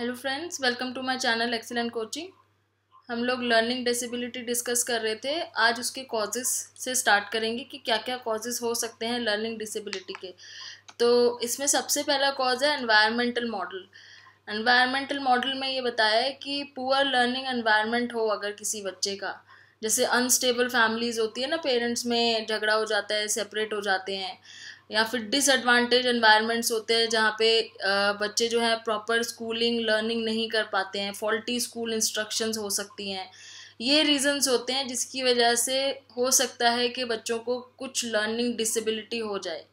Hello friends welcome to my channel excellent coaching हम लोग learning disability discuss कर रहे थे आज उसके कॉजेस से स्टार्ट करेंगे कि क्या क्या कॉजेज़ हो सकते हैं लर्निंग डिसेबिलिटी के तो इसमें सबसे पहला कॉज है एनवायरमेंटल मॉडल एनवायरमेंटल मॉडल में ये बताया है कि पुअर लर्निंग एनवायरमेंट हो अगर किसी बच्चे का जैसे अनस्टेबल फैमिलीज़ होती है ना पेरेंट्स में झगड़ा हो जाता है सेपरेट हो जाते हैं या फिर डिसएडवांटेज एनवायरनमेंट्स होते हैं जहाँ पे बच्चे जो है प्रॉपर स्कूलिंग लर्निंग नहीं कर पाते हैं फॉल्टी स्कूल इंस्ट्रक्शंस हो सकती हैं ये रीज़न्स होते हैं जिसकी वजह से हो सकता है कि बच्चों को कुछ लर्निंग डिसेबिलिटी हो जाए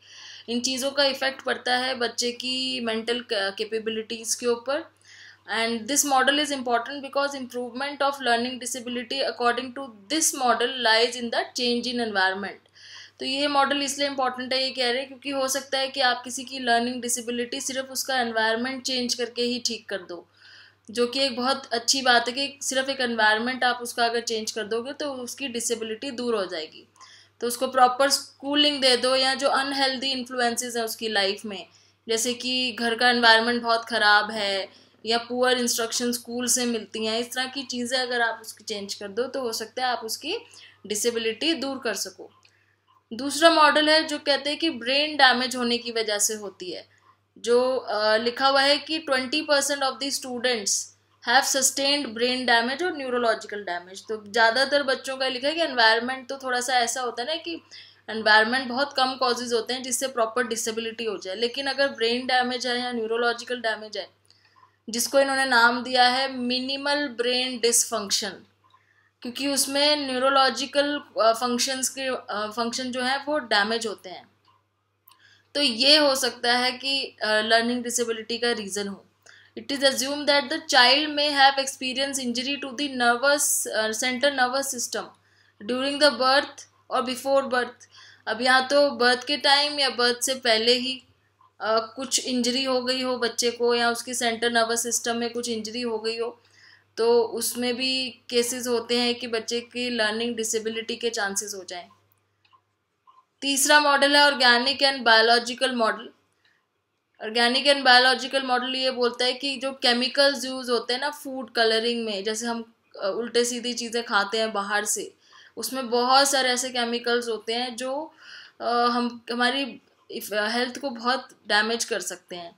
इन चीज़ों का इफ़ेक्ट पड़ता है बच्चे की मेंटल कैपेबिलिटीज़ के ऊपर and this model is important because improvement of learning disability according to this model lies in the change in environment तो ये मॉडल इसलिए इंपॉर्टेंट है ये कह रहे हैं क्योंकि हो सकता है कि आप किसी की लर्निंग डिसेबिलिटी सिर्फ उसका एनवायरनमेंट चेंज करके ही ठीक कर दो जो कि एक बहुत अच्छी बात है कि सिर्फ एक एनवायरनमेंट आप उसका अगर चेंज कर दोगे तो उसकी डिसेबिलिटी दूर हो जाएगी तो उसको प्रॉपर स्कूलिंग दे दो या जो अनहेल्दी इन्फ्लुएंसेस हैं उसकी लाइफ में जैसे कि घर का एनवायरनमेंट बहुत ख़राब है या पुअर इंस्ट्रक्शन स्कूल से मिलती हैं इस तरह की चीज़ें अगर आप उसकी चेंज कर दो तो हो सकता है आप उसकी डिसेबिलिटी दूर कर सको दूसरा मॉडल है जो कहते हैं कि ब्रेन डैमेज होने की वजह से होती है जो लिखा हुआ है कि twenty percent of the students have sustained brain damage और न्यूरोलॉजिकल डैमेज तो ज़्यादातर बच्चों का लिखा है कि एनवायरनमेंट तो थोड़ा सा ऐसा होता है ना कि एनवायरनमेंट बहुत कम कॉजेज होते हैं जिससे प्रॉपर डिसेबिलिटी हो जाए लेकिन अगर ब्रेन डैमेज है या न्यूरोलॉजिकल डैमेज है जिसको इन्होंने नाम दिया है मिनिमल ब्रेन डिसफंक्शन क्योंकि उसमें न्यूरोलॉजिकल फंक्शंस uh, के फंक्शन uh, जो हैं वो डैमेज होते हैं तो ये हो सकता है कि लर्निंग uh, डिसेबिलिटी का रीज़न हो it is assume that the child may have experience injury to the nervous central nervous system during the birth और बिफोर बर्थ अब यहाँ तो बर्थ के टाइम या बर्थ से पहले ही आ, कुछ इंजरी हो गई हो बच्चे को या उसकी सेंट्रल नर्वस सिस्टम में कुछ इंजरी हो गई हो तो उसमें भी केसेस होते हैं कि बच्चे की लर्निंग डिसेबिलिटी के चांसेस हो जाएं तीसरा मॉडल है organic and biological model organic and biological model ये बोलता है कि जो केमिकल्स यूज़ होते हैं ना फूड कलरिंग में जैसे हम उल्टे सीधी चीज़ें खाते हैं बाहर से उसमें बहुत सारे ऐसे केमिकल्स होते हैं जो हम हमारी हेल्थ को बहुत डैमेज कर सकते हैं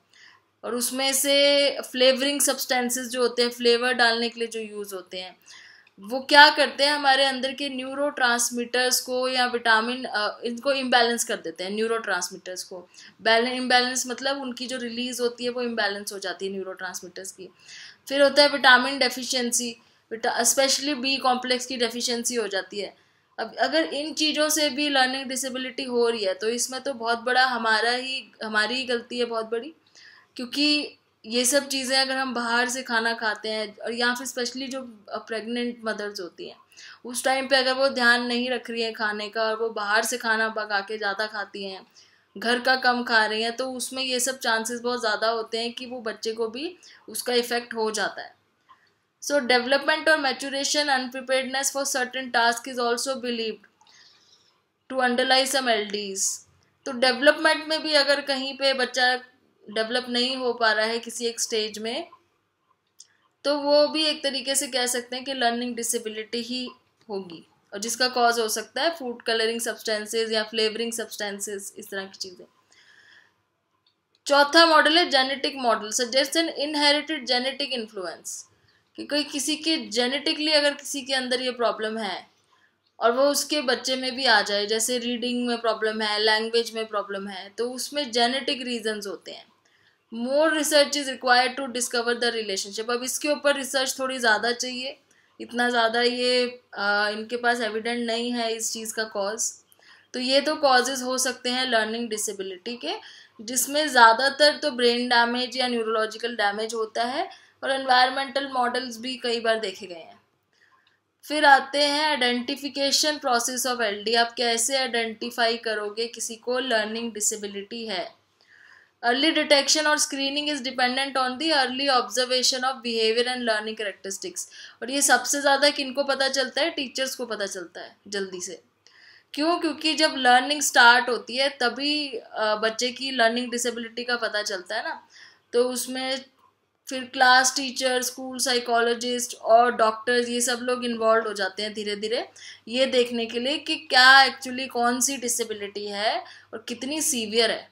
और उसमें से फ्लेवरिंग सब्सटेंसेस जो होते हैं फ्लेवर डालने के लिए जो यूज़ होते हैं वो क्या करते हैं हमारे अंदर के न्यूरो को या विटामिन इनको इम्बैलेंस कर देते हैं न्यूरो को बैलेंस मतलब उनकी जो रिलीज़ होती है वो इम्बैलेंस हो जाती है न्यूरो की फिर होता है vitamin deficiency specially B complex की डेफिशिएंसी हो जाती है अब अगर इन चीज़ों से भी लर्निंग डिसेबिलिटी हो रही है तो इसमें तो बहुत बड़ा हमारा ही हमारी ही गलती है बहुत बड़ी क्योंकि ये सब चीज़ें अगर हम बाहर से खाना खाते हैं और या फिर स्पेशली जो प्रेग्नेंट मदर्स होती हैं उस टाइम पे अगर वो ध्यान नहीं रख रही हैं खाने का और वो बाहर से खाना पका के ज़्यादा खाती हैं घर का कम खा रही हैं तो उसमें ये सब चांसेस बहुत ज़्यादा होते हैं कि वो बच्चे को भी उसका इफ़ेक्ट हो जाता है सो डेवलपमेंट और maturation unpreparedness for certain task is also believed to underlies some L तो डेवलपमेंट में भी अगर कहीं पे बच्चा डेवलप नहीं हो पा रहा है किसी एक स्टेज में तो वो भी एक तरीके से कह सकते हैं कि लर्निंग डिसेबिलिटी ही होगी और जिसका कॉज हो सकता है फूड कलरिंग सब्सटेंसेस या फ्लेवरिंग सब्सटेंसेस इस तरह की चीज़ें चौथा मॉडल है genetic model suggest an inherited genetic influence कि कोई किसी के जेनेटिकली अगर किसी के अंदर ये प्रॉब्लम है और वो उसके बच्चे में भी आ जाए जैसे रीडिंग में प्रॉब्लम है लैंग्वेज में प्रॉब्लम है तो उसमें जेनेटिक रीजंस होते हैं more research is required to discover the relationship अब इसके ऊपर रिसर्च थोड़ी ज़्यादा चाहिए इतना ज़्यादा ये आ, इनके पास एविडेंट नहीं है इस चीज़ का कॉज तो ये तो कॉजेज़ हो सकते हैं लर्निंग डिसेबिलिटी के जिसमें ज़्यादातर तो ब्रेन डैमेज या न्यूरोलॉजिकल डैमेज होता है और एनवायरमेंटल मॉडल्स भी कई बार देखे गए हैं फिर आते हैं आइडेंटिफिकेशन प्रोसेस ऑफ एलडी आप कैसे आइडेंटिफाई करोगे किसी को लर्निंग डिसेबिलिटी है Early detection or screening is dependent on the early observation of behavior and learning characteristics. और ये सबसे ज़्यादा किनको पता चलता है टीचर्स को पता चलता है जल्दी से क्यों क्योंकि जब लर्निंग स्टार्ट होती है तभी बच्चे की लर्निंग डिसेबिलिटी का पता चलता है ना तो उसमें फिर क्लास टीचर स्कूल साइकोलॉजिस्ट और डॉक्टर्स ये सब लोग इन्वॉल्व हो जाते हैं धीरे धीरे ये देखने के लिए कि क्या एक्चुअली कौन सी डिसेबिलिटी है और कितनी सीवियर है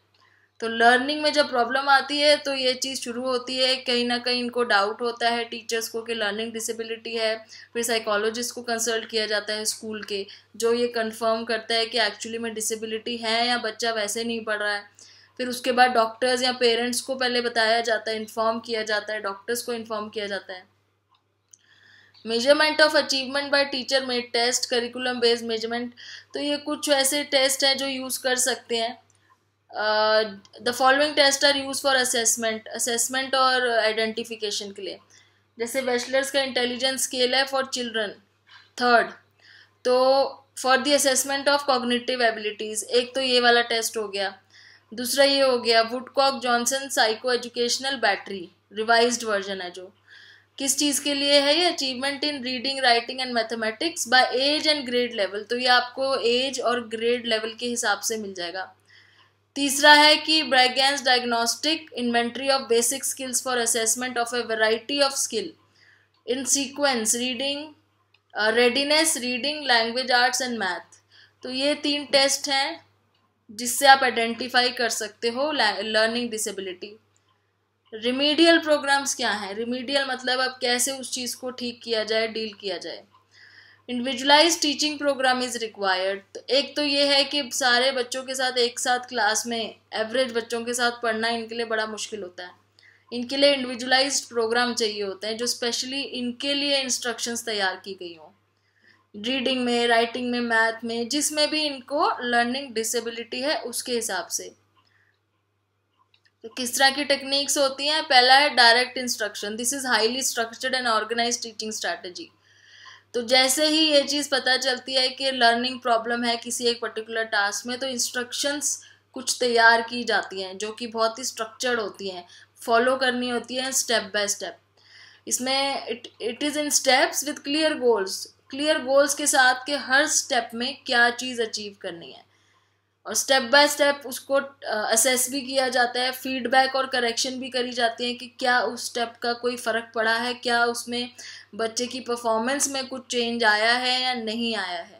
तो लर्निंग में जब प्रॉब्लम आती है तो ये चीज़ शुरू होती है कहीं ना कहीं इनको डाउट होता है टीचर्स को कि लर्निंग डिसेबिलिटी है फिर साइकोलॉजिस्ट को कंसल्ट किया जाता है स्कूल के जो ये कंफर्म करता है कि एक्चुअली में डिसेबिलिटी है या बच्चा वैसे नहीं पढ़ रहा है फिर उसके बाद डॉक्टर्स या पेरेंट्स को पहले बताया जाता है इन्फॉर्म किया जाता है डॉक्टर्स को इन्फॉर्म किया जाता है measurement of achievement by teacher made test curriculum based measurement तो ये कुछ ऐसे टेस्ट हैं जो यूज़ कर सकते हैं the following test are use for assessment assessment और आइडेंटिफिकेशन के लिए जैसे बैचलर्स का इंटेलिजेंस स्केल है फॉर चिल्ड्रन थर्ड तो for the assessment of cognitive abilities एक तो ये वाला टेस्ट हो गया दूसरा ये हो गया Woodcock Johnson psychoeducational battery revise version है जो किस चीज़ के लिए है ये achievement in reading writing and mathematics by age and grade level तो ये आपको एज और ग्रेड लेवल के हिसाब से मिल जाएगा तीसरा है कि Brigance diagnostic inventory of basic skills for assessment of a variety of skill in sequence reading readiness reading language arts and math तो ये तीन टेस्ट हैं जिससे आप आइडेंटिफाई कर सकते हो लर्निंग डिसेबिलिटी रिमीडियल प्रोग्राम्स क्या हैं रिमीडियल मतलब अब कैसे उस चीज़ को ठीक किया जाए डील किया जाए individualize teaching programme is required तो एक तो ये है कि सारे बच्चों के साथ एक साथ क्लास में एवरेज बच्चों के साथ पढ़ना इनके लिए बड़ा मुश्किल होता है इनके लिए इंडिविजुअलाइज प्रोग्राम चाहिए होते हैं जो स्पेशली इनके लिए इंस्ट्रक्शंस तैयार की गई हों रीडिंग में राइटिंग में मैथ में जिसमें भी इनको लर्निंग डिसेबिलिटी है उसके हिसाब से तो किस तरह की टेक्निक्स होती हैं पहला है direct instruction this is highly structured and organize teaching strategy तो जैसे ही ये चीज़ पता चलती है कि लर्निंग प्रॉब्लम है किसी एक पर्टिकुलर टास्क में तो इंस्ट्रक्शंस कुछ तैयार की जाती हैं जो कि बहुत ही स्ट्रक्चर्ड होती हैं फॉलो करनी होती है स्टेप बाय स्टेप इसमें it it is in steps with clear goals clear goals के साथ के हर स्टेप में क्या चीज़ अचीव करनी है और स्टेप बाय स्टेप उसको असेस भी किया जाता है फीडबैक और करेक्शन भी करी जाती है कि क्या उस स्टेप का कोई फ़र्क पड़ा है क्या उसमें बच्चे की परफॉर्मेंस में कुछ चेंज आया है या नहीं आया है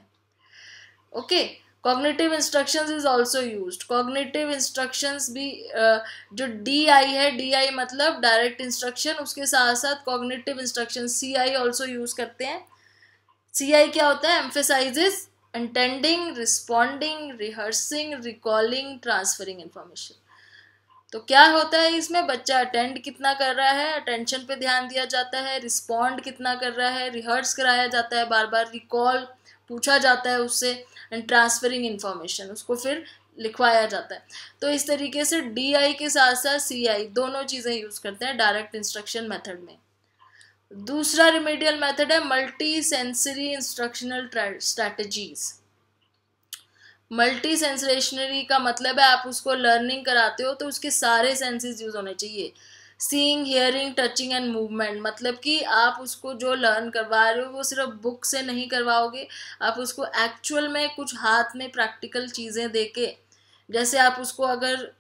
okay cognitive instructions is also use cognitive instructions भी uh, जो डी आई है डी आई मतलब डायरेक्ट इंस्ट्रक्शन उसके साथ साथ cognitive instruction C I also use करते हैं सी आई क्या होता है emphasizes intending responding rehearsing recalling transferring information तो क्या होता है इसमें बच्चा अटेंड कितना कर रहा है अटेंशन पे ध्यान दिया जाता है रिस्पॉन्ड कितना कर रहा है रिहर्स कराया जाता है बार बार रिकॉल पूछा जाता है उससे एंड ट्रांसफरिंग इन्फॉर्मेशन उसको फिर लिखवाया जाता है तो इस तरीके से डी आई के साथ साथ सी आई दोनों चीज़ें यूज़ करते हैं डायरेक्ट इंस्ट्रक्शन मेथड में दूसरा रिमेडियल मेथड है multi sensory instructional strategies multi सेंसरेशनरी का मतलब है आप उसको लर्निंग कराते हो तो उसके सारे सेंसेस यूज़ होने चाहिए seeing hearing touching and movement मतलब कि आप उसको जो लर्न करवा रहे हो वो सिर्फ बुक से नहीं करवाओगे आप उसको एक्चुअल में कुछ हाथ में प्रैक्टिकल चीज़ें दे के जैसे आप उसको अगर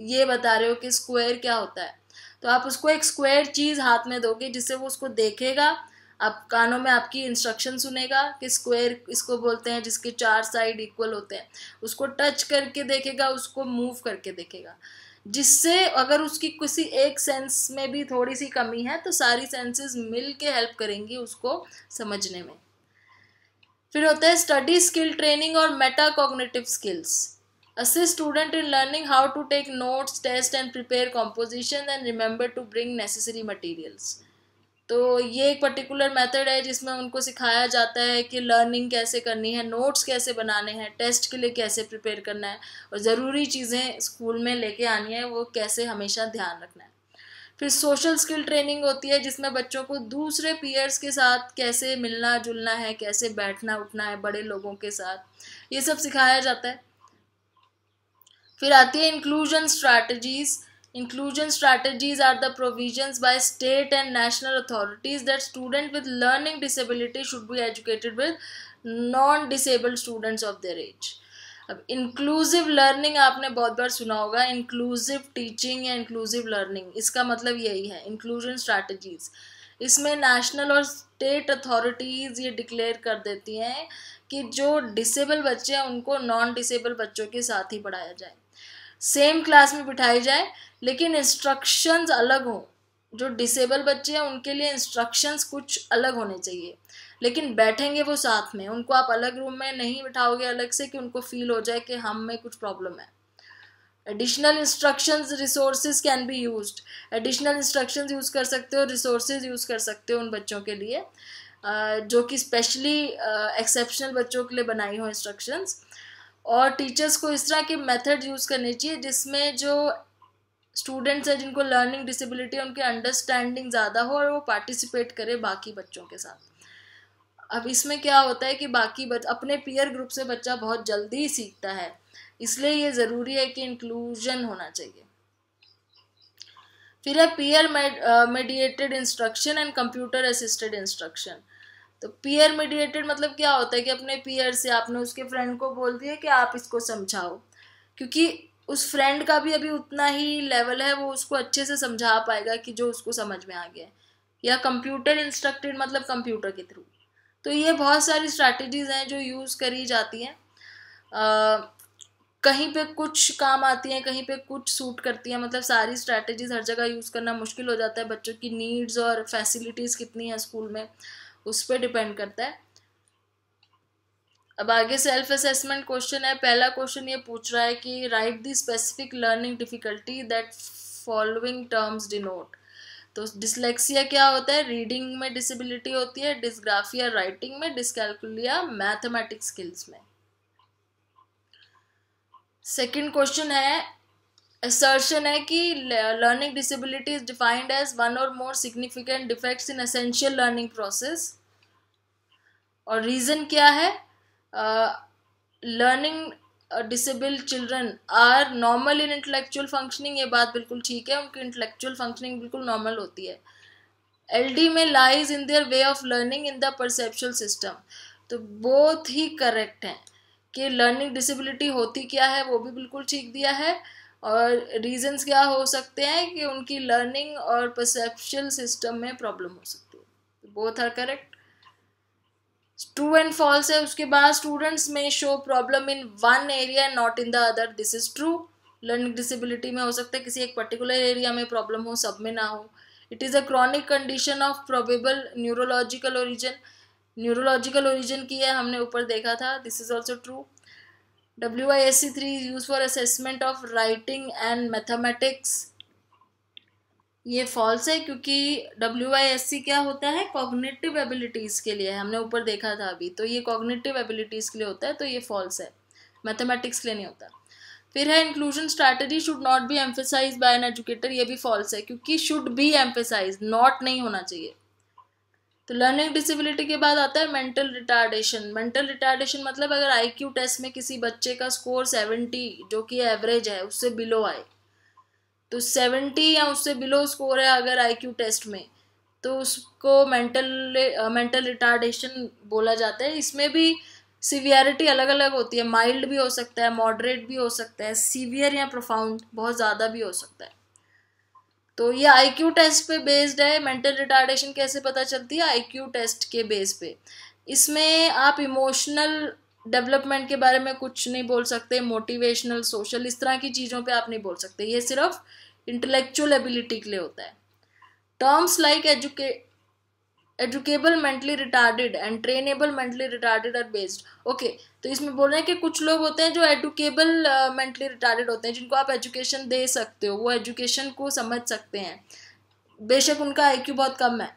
ये बता रहे हो कि स्क्वायर क्या होता है तो आप उसको एक स्क्वायर चीज़ हाथ में दोगे जिससे वो उसको देखेगा आप कानों में आपकी इंस्ट्रक्शन सुनेगा कि स्क्वायर इसको बोलते हैं जिसके चार साइड इक्वल होते हैं उसको टच करके देखेगा उसको मूव करके देखेगा जिससे अगर उसकी किसी एक सेंस में भी थोड़ी सी कमी है तो सारी सेंसेस मिल के हेल्प करेंगी उसको समझने में फिर होता है स्टडी स्किल ट्रेनिंग और meta cognitive skills assist student in learning how to take notes test and prepare composition and remember to bring necessary materials तो ये एक पर्टिकुलर मेथड है जिसमें उनको सिखाया जाता है कि लर्निंग कैसे करनी है नोट्स कैसे बनाने हैं टेस्ट के लिए कैसे प्रिपेयर करना है और ज़रूरी चीज़ें स्कूल में लेके आनी है वो कैसे हमेशा ध्यान रखना है फिर सोशल स्किल ट्रेनिंग होती है जिसमें बच्चों को दूसरे पीयर्स के साथ कैसे मिलना जुलना है कैसे बैठना उठना है बड़े लोगों के साथ ये सब सिखाया जाता है फिर आती है inclusion strategies Inclusion strategies are the provisions by state and national authorities that student with learning disability should be educated with non-disabled students of their age. अब इंक्लूसिव लर्निंग आपने बहुत बार सुना होगा इंक्लूसिव टीचिंग या इंक्लूसिव लर्निंग इसका मतलब यही है इंक्लूजन स्ट्रैटेजीज़ इसमें नेशनल और स्टेट अथॉरिटीज़ ये डिक्लेयर कर देती हैं कि जो डिसेबल बच्चे हैं उनको नॉन डिसेबल बच्चों के साथ ही पढ़ाया जाए सेम क्लास में बिठाई जाए लेकिन इंस्ट्रक्शंस अलग हों जो डिसेबल बच्चे हैं उनके लिए इंस्ट्रक्शंस कुछ अलग होने चाहिए लेकिन बैठेंगे वो साथ में उनको आप अलग रूम में नहीं बिठाओगे अलग से कि उनको फील हो जाए कि हम में कुछ प्रॉब्लम है additional instructions resources can be use additional instructions use कर सकते हो रिसोर्सेज यूज़ कर सकते हो उन बच्चों के लिए जो कि स्पेशली एक्सेप्शनल बच्चों के लिए बनाई हो इंस्ट्रक्शंस और टीचर्स को इस तरह के मेथड यूज़ करने चाहिए जिसमें जो स्टूडेंट्स हैं जिनको लर्निंग डिसेबिलिटी उनकी अंडरस्टैंडिंग ज़्यादा हो और वो पार्टिसिपेट करे बाकी बच्चों के साथ अब इसमें क्या होता है कि बाकी बच अपने पीयर ग्रुप से बच्चा बहुत जल्दी सीखता है इसलिए ये ज़रूरी है कि इंक्लूजन होना चाहिए फिर है peer mediated instruction and computer assisted instruction तो पीयर मीडिएटेड मतलब क्या होता है कि अपने पीयर से आपने उसके फ्रेंड को बोल दिया कि आप इसको समझाओ क्योंकि उस फ्रेंड का भी अभी उतना ही लेवल है वो उसको अच्छे से समझा पाएगा कि जो उसको समझ में आ गया है या कंप्यूटर इंस्ट्रक्टेड मतलब कंप्यूटर के थ्रू तो ये बहुत सारी स्ट्रैटेजीज़ हैं जो यूज़ करी जाती हैं कहीं पे कुछ काम आती हैं कहीं पे कुछ सूट करती हैं मतलब सारी स्ट्रैटेजीज़ हर जगह यूज़ करना मुश्किल हो जाता है बच्चों की नीड्स और फैसिलिटीज़ कितनी हैं स्कूल में उस पर डिपेंड करता है अब आगे सेल्फ असेसमेंट क्वेश्चन है पहला क्वेश्चन ये पूछ रहा है कि write the specific learning difficulty that following terms denote तो डिसलेक्सिया क्या होता है रीडिंग में डिसेबिलिटी होती है डिस्ग्राफिया राइटिंग में डिसकैलकुलिया मैथमेटिक्स स्किल्स में सेकेंड क्वेश्चन है assertion hai ki learning disability is defined as one or more significant defects in essential learning process और रीज़न क्या है learning disable children are normal in intellectual functioning ये बात बिल्कुल ठीक है उनकी इंटेलेक्चुअल फंक्शनिंग बिल्कुल नॉर्मल होती है एलडी में lies in their way of learning in the perceptual system तो बहुत ही करेक्ट हैं कि लर्निंग डिसेबिलिटी होती क्या है वो भी बिल्कुल ठीक दिया है और रीजंस क्या हो सकते हैं कि उनकी लर्निंग और परसेप्शन सिस्टम में प्रॉब्लम हो सकती है both are correct true and false है उसके बाद स्टूडेंट्स में show problem in one area not in the other this is true learning disability में हो सकता है किसी एक पर्टिकुलर एरिया में प्रॉब्लम हो सब में ना हो it is a chronic condition of probable neurological origin neurological origin की है हमने ऊपर देखा था this is also true W I S C three is use for assessment of writing and mathematics ये फॉल्स है क्योंकि डब्ल्यू आई एस सी क्या होता है कॉग्निटिव एबिलिटीज़ के लिए हमने ऊपर देखा था अभी तो ये कॉग्निटिव एबिलिटीज़ के लिए होता है तो ये फॉल्स है मैथमेटिक्स के लिए नहीं होता फिर है inclusion strategy should not be emphasize by an educator ये भी फॉल्स है क्योंकि शुड बी एम्फेसाइज नॉट नहीं होना चाहिए तो लर्निंग डिसेबिलिटी के बाद आता है मेंटल रिटार्डेशन मेंटल रिटार्डेशन मतलब अगर आईक्यू टेस्ट में किसी बच्चे का स्कोर सेवेंटी जो कि एवरेज है उससे बिलो आए तो सेवेंटी या उससे बिलो स्कोर है अगर आईक्यू टेस्ट में तो उसको मेंटल मेंटल रिटार्डेशन बोला जाता है इसमें भी सीवियरिटी अलग अलग होती है माइल्ड भी हो सकता है मॉडरेट भी हो सकता है सीवियर या प्रोफाउंड बहुत ज़्यादा भी हो सकता है तो ये आईक्यू टेस्ट पे बेस्ड है मेंटल रिटार्डेशन कैसे पता चलती है आईक्यू टेस्ट के बेस पे इसमें आप इमोशनल डेवलपमेंट के बारे में कुछ नहीं बोल सकते मोटिवेशनल सोशल इस तरह की चीज़ों पे आप नहीं बोल सकते ये सिर्फ इंटेलेक्चुअल एबिलिटी के लिए होता है टर्म्स लाइक एजुके educable mentally retarded and trainable mentally retarded are based okay तो इसमें बोल रहे हैं कि कुछ लोग होते हैं जो एजुकेबल मेंटली रिटार्डेड होते हैं जिनको आप एजुकेशन दे सकते हो वो एजुकेशन को समझ सकते हैं बेशक उनका आई बहुत कम है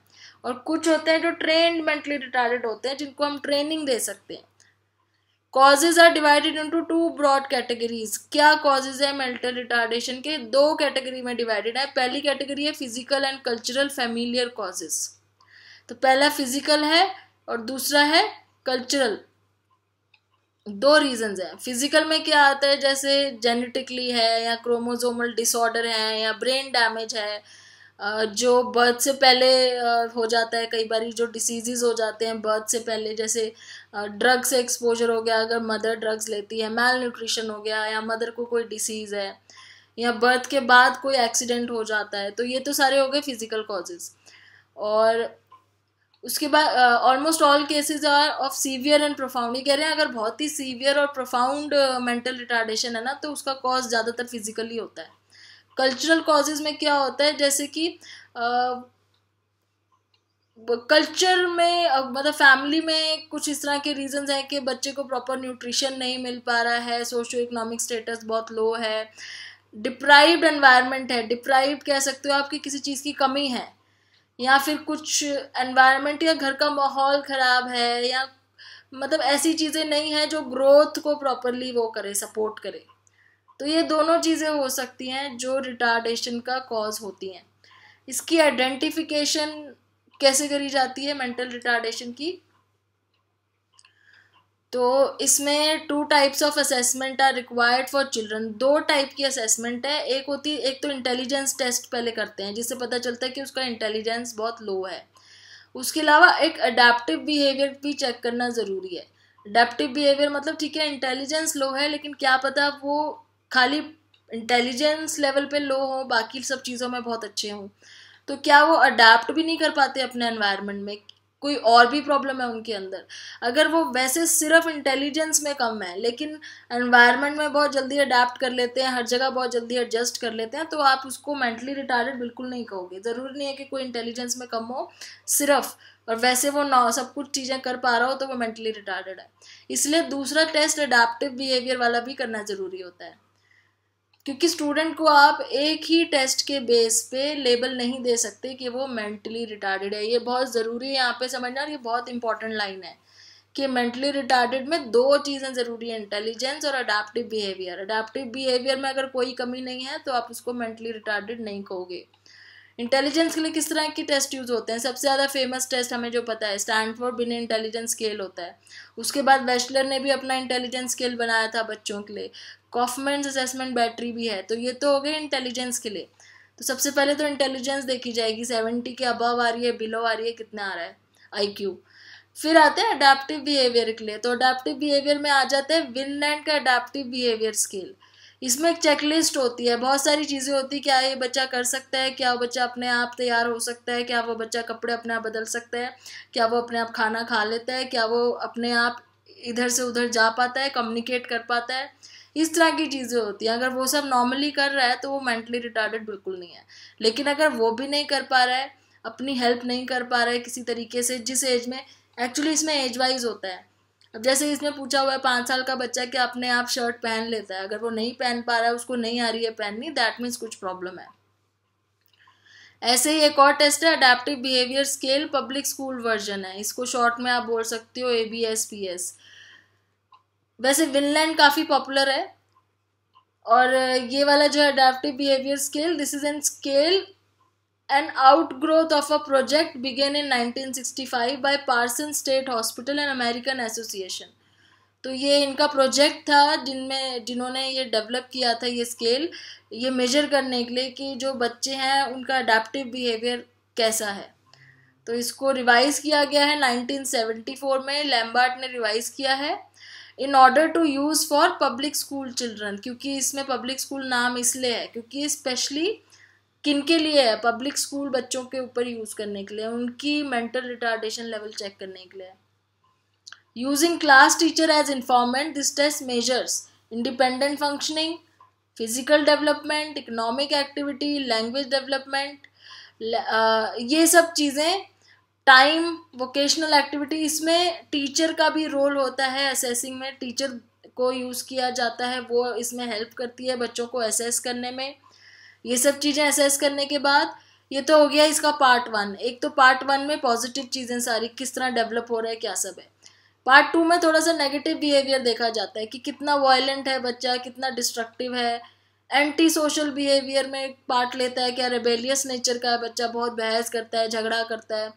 और कुछ होते हैं जो ट्रेन मेंटली रिटार्डेड होते हैं जिनको हम ट्रेनिंग दे सकते हैं causes are divided into two broad categories क्या कॉजेज है मेंटल रिटार्डेशन के दो कैटेगरी में डिवाइडेड है पहली कैटेगरी है physical and cultural familiar causes तो पहला फिजिकल है और दूसरा है कल्चरल दो रीजंस हैं फिजिकल में क्या आता है जैसे जेनेटिकली है या क्रोमोजोमल डिसऑर्डर है या ब्रेन डैमेज है जो बर्थ से पहले हो जाता है कई बार जो डिसीजेज हो जाते हैं बर्थ से पहले जैसे ड्रग्स एक्सपोजर हो गया अगर मदर ड्रग्स लेती है मेल न्यूट्रिशन हो गया या मदर को कोई डिसीज़ है या बर्थ के बाद कोई एक्सीडेंट हो जाता है तो ये तो सारे हो गए फिज़िकल कॉजेज़ और उसके बाद almost all cases are of severe and profound ये कह रहे हैं अगर बहुत ही सीवियर और प्रोफाउंड मेंटल रिटार्डेशन है ना तो उसका कॉज ज़्यादातर फिजिकली होता है कल्चरल कॉजेज में क्या होता है जैसे कि कल्चर uh, में uh, मतलब फैमिली में कुछ इस तरह के रीजंस हैं कि बच्चे को प्रॉपर न्यूट्रिशन नहीं मिल पा रहा है सोशो इकोनॉमिक स्टेटस बहुत लो है डिप्राइव्ड एनवायरनमेंट है डिप्राइव्ड कह सकते हो आपकी किसी चीज़ की कमी है या फिर कुछ एनवायरनमेंट या घर का माहौल ख़राब है या मतलब ऐसी चीज़ें नहीं हैं जो ग्रोथ को प्रॉपरली वो करे सपोर्ट करे तो ये दोनों चीज़ें हो सकती हैं जो रिटार्डेशन का कॉज होती हैं इसकी आइडेंटिफिकेशन कैसे करी जाती है मेंटल रिटार्डेशन की तो इसमें two types of assessment are required for children दो टाइप की असेसमेंट है एक होती है एक तो इंटेलिजेंस टेस्ट पहले करते हैं जिससे पता चलता है कि उसका इंटेलिजेंस बहुत लो है उसके अलावा एक अडेप्टिव बिहेवियर भी चेक करना ज़रूरी है अडेप्टिव बिहेवियर मतलब ठीक है इंटेलिजेंस लो है लेकिन क्या पता वो खाली इंटेलिजेंस लेवल पे लो हो बाकी सब चीज़ों में बहुत अच्छे हों तो क्या वो अडेप्ट भी नहीं कर पाते अपने एनवायरनमेंट में कोई और भी प्रॉब्लम है उनके अंदर अगर वो वैसे सिर्फ इंटेलिजेंस में कम है लेकिन एनवायरनमेंट में बहुत जल्दी अडेप्ट कर लेते हैं हर जगह बहुत जल्दी एडजस्ट कर लेते हैं तो आप उसको मेंटली रिटार्डेड बिल्कुल नहीं कहोगे ज़रूरी नहीं है कि कोई इंटेलिजेंस में कम हो सिर्फ और वैसे वो ना सब कुछ चीज़ें कर पा रहा हो तो वो मेंटली रिटायर्ड है इसलिए दूसरा टेस्ट अडाप्टिव बिहेवियर वाला भी करना ज़रूरी होता है क्योंकि स्टूडेंट को आप एक ही टेस्ट के बेस पे लेबल नहीं दे सकते कि वो मेंटली रिटार्डेड है ये बहुत ज़रूरी है यहाँ पे समझना और ये बहुत इंपॉर्टेंट लाइन है कि मेंटली रिटार्डेड में दो चीज़ें ज़रूरी हैं इंटेलिजेंस और अडाप्टिव बिहेवियर अडाप्टिव बिहेवियर में अगर कोई कमी नहीं है तो आप उसको मेंटली रिटार्डेड नहीं कहोगे इंटेलिजेंस के लिए किस तरह के टेस्ट यूज़ होते हैं सबसे ज़्यादा फेमस टेस्ट हमें जो पता है स्टैंडफोर्ड बिन इंटेलिजेंस स्केल होता है उसके बाद वेस्टलर ने भी अपना इंटेलिजेंस स्केल बनाया था बच्चों के लिए कॉफमेंस असेसमेंट बैटरी भी है तो ये तो हो गई इंटेलिजेंस के लिए तो सबसे पहले तो इंटेलिजेंस देखी जाएगी सेवेंटी के अबव आ रही है बिलो आ रही है कितना आ रहा है आई क्यू फिर आते हैं अडेप्टिव बिहेवियर के लिए तो अडेप्टिव बिहेवियर में आ जाते हैं विनलैंड का अडेप्टिव बिहेवियर स्केल इसमें एक चेकलिस्ट होती है बहुत सारी चीज़ें होती है क्या ये बच्चा कर सकता है क्या वो बच्चा अपने आप तैयार हो सकता है क्या वो बच्चा कपड़े अपने आप बदल सकता है क्या वो अपने आप खाना खा लेता है क्या वो अपने आप इधर से उधर जा पाता है कम्युनिकेट कर पाता है इस तरह की चीज़ें होती हैं अगर वो सब नॉर्मली कर रहा है तो वो मेंटली रिटार्डेड बिल्कुल नहीं है लेकिन अगर वो भी नहीं कर पा रहा है अपनी हेल्प नहीं कर पा रहा है किसी तरीके से जिस एज में एक्चुअली इसमें एज वाइज होता है अब जैसे इसमें पूछा हुआ है पाँच साल का बच्चा कि अपने आप शर्ट पहन लेता है अगर वो नहीं पहन पा रहा है उसको नहीं आ रही है पहननी दैट मीन्स कुछ प्रॉब्लम है ऐसे ही एक और टेस्ट है adaptive behaviour scale public school version है इसको शॉर्ट में आप बोल सकते हो A B S P S वैसे विनलैंड काफ़ी पॉपुलर है और ये वाला जो है adaptive behaviour scale this is an scale outgrowth of a project begin in nineteen sixty five by Parson State Hospital and American Association तो ये इनका प्रोजेक्ट था जिनमें जिन्होंने ये डेवलप किया था ये स्केल ये मेजर करने के लिए कि जो बच्चे हैं उनका अडाप्टिव बिहेवियर कैसा है तो इसको रिवाइज़ किया गया है 1974 में लैम्बार्ट ने रिवाइज़ किया है in order to use for public school children क्योंकि इसमें पब्लिक स्कूल नाम इसलिए है क्योंकि स्पेशली किन के लिए है पब्लिक स्कूल बच्चों के ऊपर यूज़ करने के लिए उनकी मेंटल रिटार्डेशन लेवल चेक करने के लिए using class teacher as informant this test measures independent functioning physical development economic activity language development ये सब चीज़ें टाइम वोकेशनल एक्टिविटी इसमें टीचर का भी रोल होता है असेसिंग में टीचर को यूज़ किया जाता है वो इसमें हेल्प करती है बच्चों को असेस करने में ये सब चीज़ें असेस करने के बाद ये तो हो गया इसका पार्ट वन एक तो पार्ट वन में पॉजिटिव चीज़ें सारी किस तरह डेवलप हो रहा है क्या सब है पार्ट टू में थोड़ा सा नेगेटिव बिहेवियर देखा जाता है कि कितना वायलेंट है बच्चा कितना डिस्ट्रक्टिव है एंटी सोशल बिहेवियर में पार्ट लेता है क्या रेबेलियस नेचर का है बच्चा बहुत बहस करता है झगड़ा करता है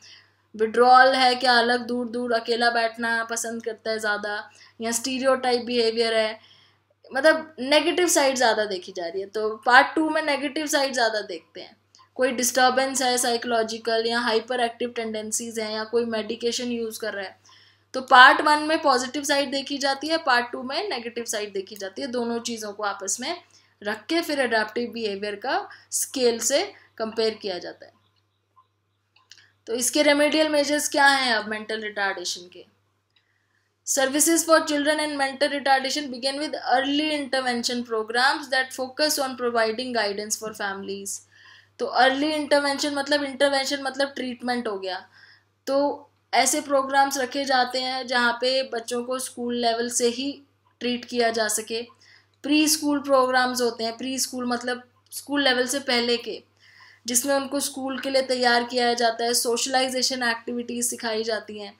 विड्रॉल है क्या अलग दूर दूर अकेला बैठना पसंद करता है ज़्यादा या स्टीरियो टाइप बिहेवियर है मतलब नेगेटिव साइड ज़्यादा देखी जा रही है तो पार्ट टू में नेगेटिव साइड ज़्यादा देखते हैं कोई डिस्टर्बेंस है साइकोलॉजिकल या हाइपर एक्टिव टेंडेंसीज हैं या कोई मेडिकेशन यूज़ कर रहा है तो पार्ट वन में पॉजिटिव साइड देखी जाती है पार्ट टू में नेगेटिव साइड देखी जाती है दोनों चीज़ों को आपस में रख के फिर अडाप्टिव बिहेवियर का स्केल से कंपेयर किया जाता है तो इसके रेमेडियल मेजर्स क्या हैं अब मेंटल रिटार्डेशन के services for children and mental retardation begin with early intervention programmes that focus on providing guidance for families तो अर्ली इंटरवेंशन मतलब इंटरवेंशन मतलब ट्रीटमेंट हो गया तो ऐसे प्रोग्राम्स रखे जाते हैं जहाँ पे बच्चों को स्कूल लेवल से ही ट्रीट किया जा सके प्री स्कूल प्रोग्राम्स होते हैं प्री स्कूल मतलब स्कूल लेवल से पहले के जिसमें उनको स्कूल के लिए तैयार किया जाता है सोशलाइजेशन एक्टिविटीज़ सिखाई जाती हैं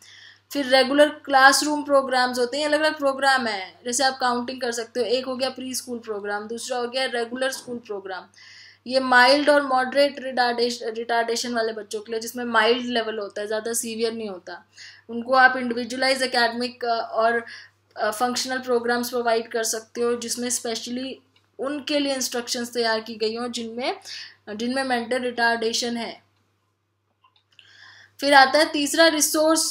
फिर रेगुलर क्लासरूम प्रोग्राम्स होते हैं अलग अलग प्रोग्राम है जैसे आप काउंटिंग कर सकते हो एक हो गया प्री स्कूल प्रोग्राम दूसरा हो गया रेगुलर स्कूल प्रोग्राम ये माइल्ड और मॉडरेट रिटार्डेशन रिटार्डेशन वाले बच्चों के लिए जिसमें माइल्ड लेवल होता है ज़्यादा सीवियर नहीं होता उनको आप इंडिविजुअलाइज एकेडमिक और फंक्शनल प्रोग्राम्स प्रोवाइड कर सकते हो जिसमें स्पेशली उनके लिए इंस्ट्रक्शंस तैयार की गई हों जिनमें जिनमें मेंटल रिटार्डेशन है फिर आता है तीसरा resource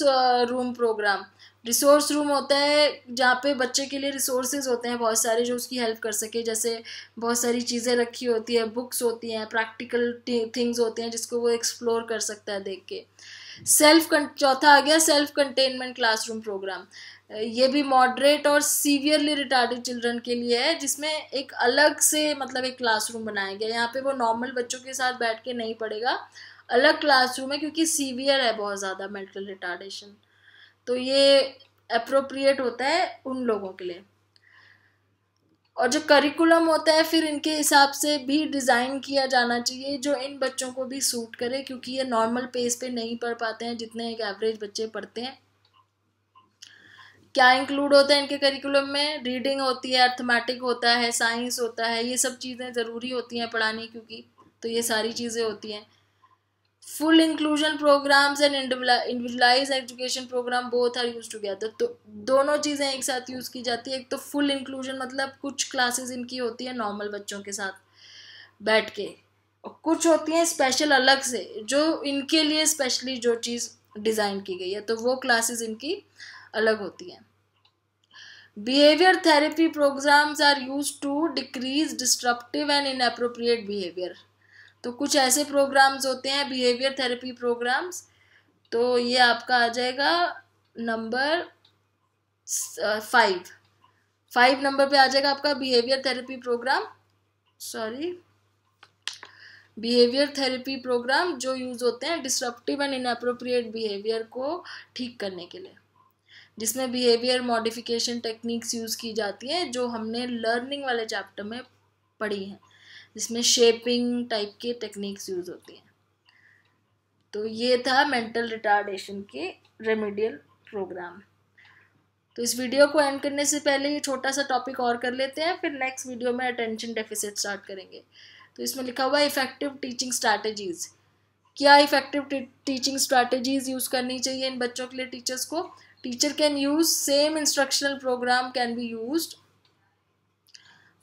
room programme resource room होता है जहाँ पे बच्चे के लिए रिसोर्सेज होते हैं बहुत सारे जो उसकी हेल्प कर सके जैसे बहुत सारी चीज़ें रखी होती है बुक्स होती हैं प्रैक्टिकल थिंग्स होते हैं जिसको वो एक्सप्लोर कर सकता है देख के सेल्फ चौथा आ गया सेल्फ कंटेनमेंट क्लासरूम प्रोग्राम ये भी मॉडरेट और सीवियरली रिटार्डेड चिल्ड्रन के लिए है जिसमें एक अलग से मतलब एक क्लासरूम बनाया गया यहाँ पे वो नॉर्मल बच्चों के साथ बैठ के नहीं पड़ेगा अलग क्लासरूम है क्योंकि सीवियर है बहुत ज़्यादा मेंटल रिटार्डेशन तो ये अप्रोप्रिएट होता है उन लोगों के लिए और जो करिकुलम होता है फिर इनके हिसाब से भी डिज़ाइन किया जाना चाहिए जो इन बच्चों को भी सूट करे क्योंकि ये नॉर्मल पेस पे नहीं पढ़ पाते हैं जितने एक एवरेज बच्चे पढ़ते हैं क्या इंक्लूड होता है इनके करिकुलम में रीडिंग होती है अर्थमेटिक होता है साइंस होता है ये सब चीज़ें ज़रूरी होती हैं पढ़ाने क्योंकि तो ये सारी चीज़ें होती हैं full inclusion programs and individualized education program both are used together तो दोनों चीज़ें एक साथ यूज़ की जाती है एक तो full inclusion मतलब कुछ classes इनकी होती है normal बच्चों के साथ बैठ के और कुछ होती हैं स्पेशल अलग से जो इनके लिए स्पेशली जो चीज़ डिज़ाइन की गई है तो वो क्लासेस इनकी अलग होती हैं behaviour therapy programmes are use to decrease disruptive and inappropriate behaviour तो कुछ ऐसे प्रोग्राम्स होते हैं बिहेवियर थेरेपी प्रोग्राम्स तो ये आपका आ जाएगा नंबर फाइव फाइव नंबर पे आ जाएगा आपका behaviour therapy programme sorry behaviour therapy programme जो यूज़ होते हैं डिस्ट्रप्टिव एंड इनअप्रोप्रिएट बिहेवियर को ठीक करने के लिए जिसमें बिहेवियर मॉडिफिकेशन टेक्निक्स यूज़ की जाती हैं जो हमने लर्निंग वाले चैप्टर में पढ़ी हैं जिसमें शेपिंग टाइप के टेक्निक्स यूज़ होती हैं तो ये था मेंटल रिटार्डेशन के रेमेडियल प्रोग्राम तो इस वीडियो को एंड करने से पहले ये छोटा सा टॉपिक और कर लेते हैं फिर नेक्स्ट वीडियो में अटेंशन डेफिसिट स्टार्ट करेंगे तो इसमें लिखा हुआ है इफेक्टिव टीचिंग स्ट्रैटेजीज़ क्या इफेक्टिव टीचिंग स्ट्रैटेजीज़ यूज़ करनी चाहिए इन बच्चों के लिए टीचर्स को teacher can use same instructional programme can be used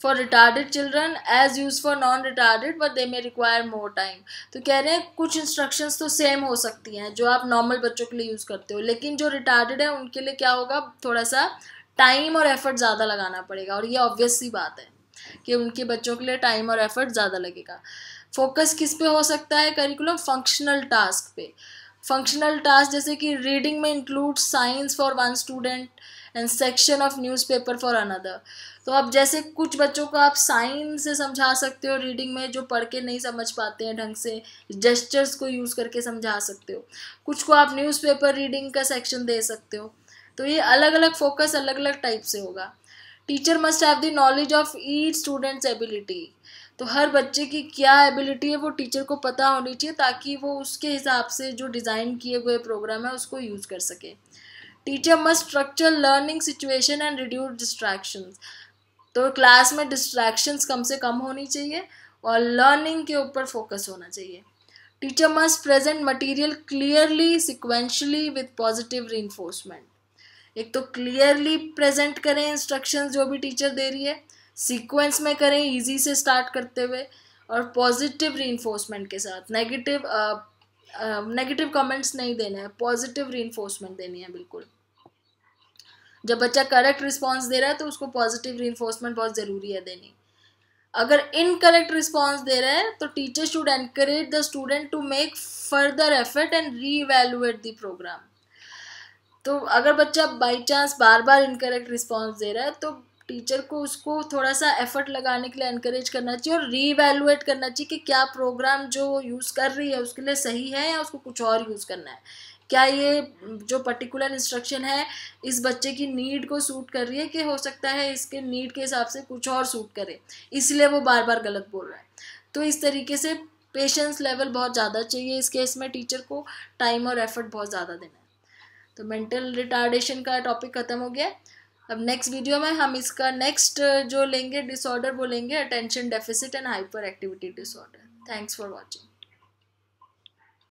for retarded children as use for non retarded but they may require more time तो कह रहे हैं कुछ इंस्ट्रक्शंस तो सेम हो सकती हैं जो आप नॉर्मल बच्चों के लिए यूज़ करते हो लेकिन जो रिटार्डेड है उनके लिए क्या होगा थोड़ा सा टाइम और एफर्ट ज़्यादा लगाना पड़ेगा और ये ऑब्वियस सी बात है कि उनके बच्चों के लिए टाइम और एफर्ट ज़्यादा लगेगा फोकस किस पे हो सकता है करिकुलम फंक्शनल टास्क पे फंक्शनल टास्क जैसे कि रीडिंग में include science for one student and section of newspaper for another तो आप जैसे कुछ बच्चों को आप साइन से समझा सकते हो रीडिंग में जो पढ़ के नहीं समझ पाते हैं ढंग से जेस्चर्स को यूज़ करके समझा सकते हो कुछ को आप न्यूज़पेपर रीडिंग का सेक्शन दे सकते हो तो ये अलग अलग फोकस अलग अलग टाइप से होगा teacher must have the knowledge of each students ability तो हर बच्चे की क्या एबिलिटी है वो टीचर को पता होनी चाहिए ताकि वो उसके हिसाब से जो डिज़ाइन किए हुए प्रोग्राम है उसको यूज़ कर सके teacher must structure learning situation and reduce distractions तो क्लास में डिस्ट्रैक्शंस कम से कम होनी चाहिए और लर्निंग के ऊपर फोकस होना चाहिए teacher must present material clearly sequentially with positive री एक तो क्लियरली प्रेजेंट करें इंस्ट्रक्शंस जो भी टीचर दे रही है सीक्वेंस में करें इजी से स्टार्ट करते हुए और पॉजिटिव री के साथ नेगेटिव नेगेटिव कमेंट्स नहीं देना है पॉजिटिव री देनी है बिल्कुल जब बच्चा करेक्ट रिस्पॉन्स दे रहा है तो उसको पॉजिटिव रीइन्फोर्समेंट बहुत ज़रूरी है देनी अगर इनकरेक्ट रिस्पॉन्स दे रहा है तो teacher should encourage the student to make further effort and reevaluate the programme तो अगर बच्चा बाई चांस बार बार इनकरेक्ट रिस्पॉन्स दे रहा है तो टीचर को उसको थोड़ा सा एफर्ट लगाने के लिए इनक्रेज करना चाहिए और एवेलुएट करना चाहिए कि क्या प्रोग्राम जो यूज़ कर रही है उसके लिए सही है या उसको कुछ और यूज़ करना है क्या ये जो पर्टिकुलर इंस्ट्रक्शन है इस बच्चे की नीड को सूट कर रही है कि हो सकता है इसके नीड के हिसाब से कुछ और सूट करे इसलिए वो बार बार गलत बोल रहा है तो इस तरीके से पेशेंस लेवल बहुत ज़्यादा चाहिए इस केस में टीचर को टाइम और एफर्ट बहुत ज़्यादा देना है तो मेंटल रिटार्डेशन का टॉपिक ख़त्म हो गया अब नेक्स्ट वीडियो में हम इसका नेक्स्ट जो लेंगे डिसऑर्डर वो लेंगे attention deficit and hyperactivity disorder thanks for watching